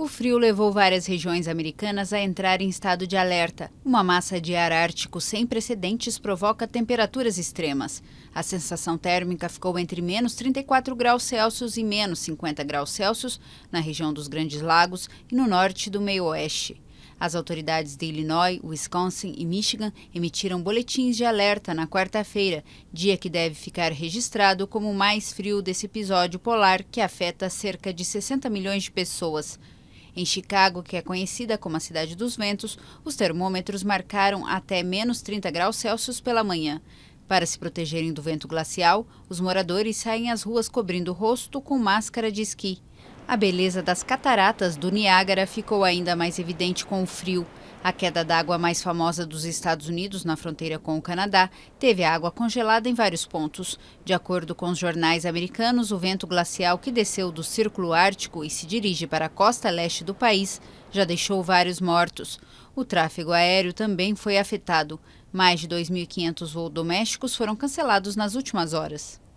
O frio levou várias regiões americanas a entrar em estado de alerta. Uma massa de ar ártico sem precedentes provoca temperaturas extremas. A sensação térmica ficou entre menos 34 graus Celsius e menos 50 graus Celsius na região dos Grandes Lagos e no norte do meio-oeste. As autoridades de Illinois, Wisconsin e Michigan emitiram boletins de alerta na quarta-feira, dia que deve ficar registrado como o mais frio desse episódio polar que afeta cerca de 60 milhões de pessoas. Em Chicago, que é conhecida como a cidade dos ventos, os termômetros marcaram até menos 30 graus Celsius pela manhã. Para se protegerem do vento glacial, os moradores saem às ruas cobrindo o rosto com máscara de esqui. A beleza das cataratas do Niágara ficou ainda mais evidente com o frio. A queda d'água mais famosa dos Estados Unidos, na fronteira com o Canadá, teve a água congelada em vários pontos. De acordo com os jornais americanos, o vento glacial que desceu do Círculo Ártico e se dirige para a costa leste do país já deixou vários mortos. O tráfego aéreo também foi afetado. Mais de 2.500 voos domésticos foram cancelados nas últimas horas.